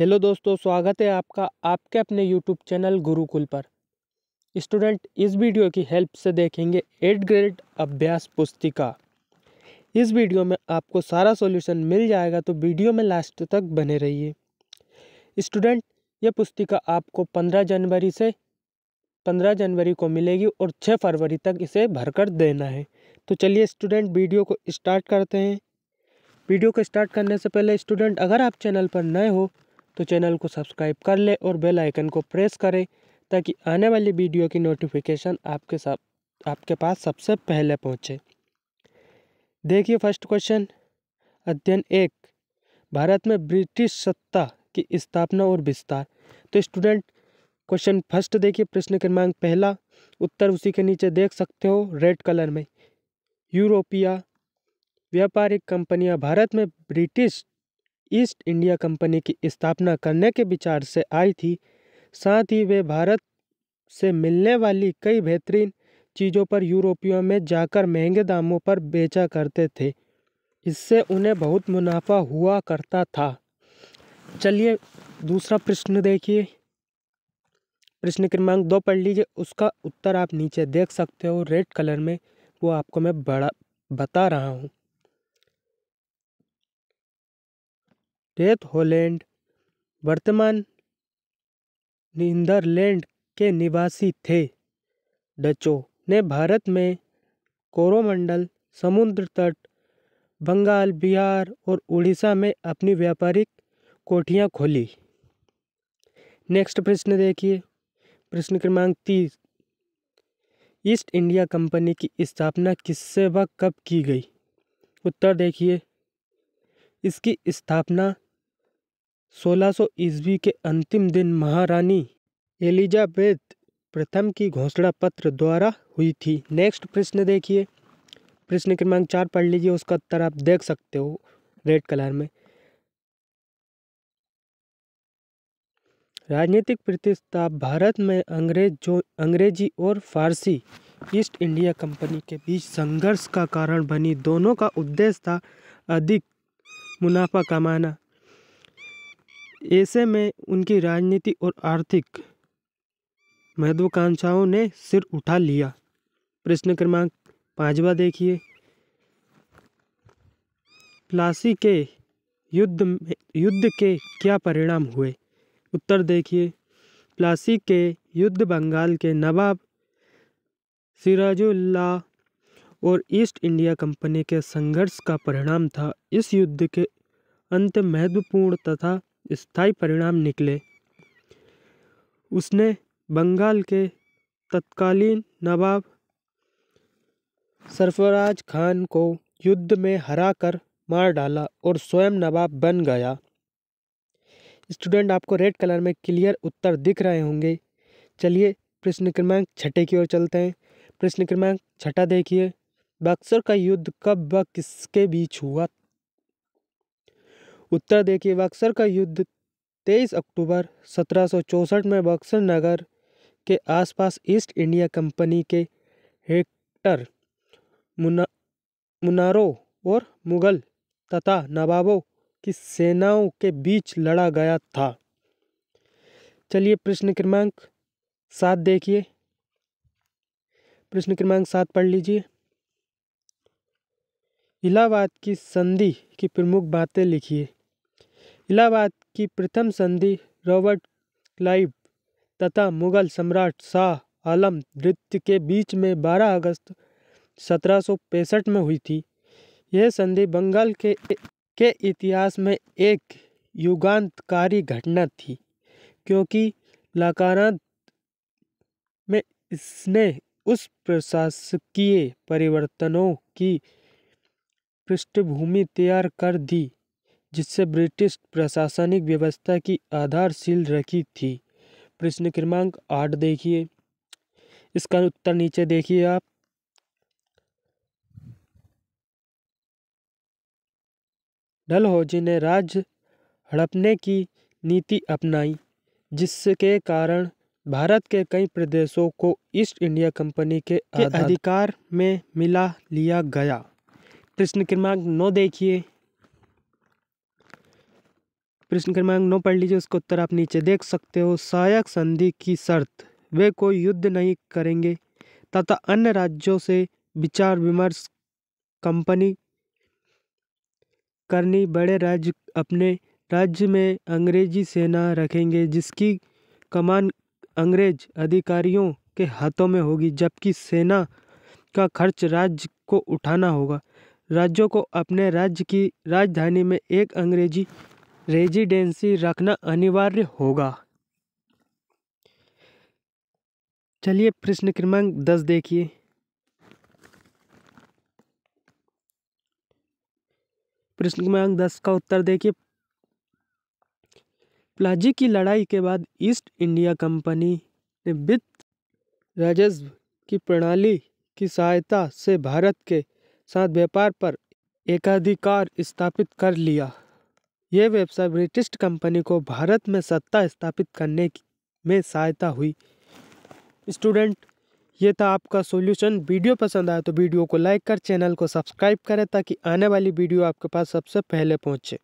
hello दोस्तों स्वागत है आपका आपके अपने यूट्यूब चैनल गुरुकुल पर स्टूडेंट इस वीडियो की हेल्प से देखेंगे एट ग्रेड अभ्यास पुस्तिका इस वीडियो में आपको सारा सॉल्यूशन मिल जाएगा तो वीडियो में लास्ट तक बने रहिए स्टूडेंट ये पुस्तिका आपको पंद्रह जनवरी से पंद्रह जनवरी को मिलेगी और छः फरवरी तक इसे भरकर देना है तो चलिए स्टूडेंट वीडियो को स्टार्ट करते हैं वीडियो को स्टार्ट करने से पहले स्टूडेंट अगर आप चैनल पर नए हो तो चैनल को सब्सक्राइब कर लें और बेल आइकन को प्रेस करें ताकि आने वाली वीडियो की नोटिफिकेशन आपके साथ आपके पास सबसे पहले पहुंचे देखिए फर्स्ट क्वेश्चन अध्ययन एक भारत में ब्रिटिश सत्ता की स्थापना और विस्तार तो स्टूडेंट क्वेश्चन फर्स्ट देखिए प्रश्न क्रमांक पहला उत्तर उसी के नीचे देख सकते हो रेड कलर में यूरोपिया व्यापारिक कंपनियां भारत में ब्रिटिश ईस्ट इंडिया कंपनी की स्थापना करने के विचार से आई थी साथ ही वे भारत से मिलने वाली कई बेहतरीन चीज़ों पर यूरोपियों में जाकर महंगे दामों पर बेचा करते थे इससे उन्हें बहुत मुनाफा हुआ करता था चलिए दूसरा प्रश्न देखिए प्रश्न क्रमांक दो पढ़ लीजिए उसका उत्तर आप नीचे देख सकते हो रेड कलर में वो आपको मैं बड़ा बता रहा हूँ स्टेथ होलैंड वर्तमान नीदरलैंड के निवासी थे डचो ने भारत में कोरोमंडल समुद्र तट बंगाल बिहार और उड़ीसा में अपनी व्यापारिक कोठियां खोली नेक्स्ट प्रश्न देखिए प्रश्न क्रमांक तीस ईस्ट इंडिया कंपनी की स्थापना किससे व कब की गई उत्तर देखिए इसकी स्थापना सोलह सौ ईस्वी के अंतिम दिन महारानी एलिजाबेथ प्रथम की घोषणा पत्र द्वारा हुई थी नेक्स्ट प्रश्न देखिए प्रश्न क्रमांक चार पढ़ लीजिए उसका उत्तर आप देख सकते हो रेड कलर में राजनीतिक प्रतिष्ठा भारत में अंग्रेज जो अंग्रेजी और फारसी ईस्ट इंडिया कंपनी के बीच संघर्ष का कारण बनी दोनों का उद्देश्य था अधिक मुनाफा कमाना ऐसे में उनकी राजनीति और आर्थिक महत्वाकांक्षाओं ने सिर उठा लिया प्रश्न क्रमांक पांचवा देखिए प्लासी के युद्ध में युद्ध के क्या परिणाम हुए उत्तर देखिए प्लासी के युद्ध बंगाल के नवाब सिराजुल्ला और ईस्ट इंडिया कंपनी के संघर्ष का परिणाम था इस युद्ध के अंत महत्वपूर्ण तथा स्थायी परिणाम निकले उसने बंगाल के तत्कालीन नवाब सरफराज खान को युद्ध में हराकर मार डाला और स्वयं नवाब बन गया स्टूडेंट आपको रेड कलर में क्लियर उत्तर दिख रहे होंगे चलिए प्रश्न क्रमांक छठे की ओर चलते हैं प्रश्न क्रमांक छठा देखिए बक्सर का युद्ध कब व किसके बीच हुआ उत्तर देखिए बक्सर का युद्ध 23 अक्टूबर सत्रह में बक्सर नगर के आसपास ईस्ट इंडिया कंपनी के हेक्टर मुना मुनारो और मुगल तथा नवाबों की सेनाओं के बीच लड़ा गया था चलिए प्रश्न क्रमांक सात देखिए प्रश्न क्रमांक सात पढ़ लीजिए इलाहाबाद की संधि की प्रमुख बातें लिखिए इलाहाबाद की प्रथम संधि रॉबर्ट क्लाइव तथा मुगल सम्राट शाह आलम द्वितीय के बीच में 12 अगस्त सत्रह में हुई थी यह संधि बंगाल के के इतिहास में एक युगांतकारी घटना थी क्योंकि लाकानात में इसने उस प्रशासकीय परिवर्तनों की पृष्ठभूमि तैयार कर दी जिससे ब्रिटिश प्रशासनिक व्यवस्था की आधारशील रखी थी प्रश्न क्रमांक आठ देखिए इसका उत्तर नीचे देखिए आप डलहौजी ने राज्य हड़पने की नीति अपनाई जिसके कारण भारत के कई प्रदेशों को ईस्ट इंडिया कंपनी के, के अधिकार में मिला लिया गया प्रश्न क्रमांक नौ देखिए प्रश्न क्रमांक नौ पढ़ लीजिए उसका उत्तर आप नीचे देख सकते हो सहायक संधि की शर्त वे कोई युद्ध नहीं करेंगे तथा अन्य राज्यों से विचार विमर्श कंपनी करनी बड़े राज्य अपने राज्य में अंग्रेजी सेना रखेंगे जिसकी कमान अंग्रेज अधिकारियों के हाथों में होगी जबकि सेना का खर्च राज्य को उठाना होगा राज्यों को अपने राज्य की राजधानी में एक अंग्रेजी रेजिडेंसी रखना अनिवार्य होगा चलिए प्रश्न क्रमांक दस देखिए प्रश्न क्रमांक दस का उत्तर देखिए प्लाजी की लड़ाई के बाद ईस्ट इंडिया कंपनी ने वित्त राजस्व की प्रणाली की सहायता से भारत के साथ व्यापार पर एकाधिकार स्थापित कर लिया ये व्यवसाय ब्रिटिश कंपनी को भारत में सत्ता स्थापित करने में सहायता हुई स्टूडेंट ये था आपका सॉल्यूशन वीडियो पसंद आया तो वीडियो को लाइक कर चैनल को सब्सक्राइब करें ताकि आने वाली वीडियो आपके पास सबसे पहले पहुंचे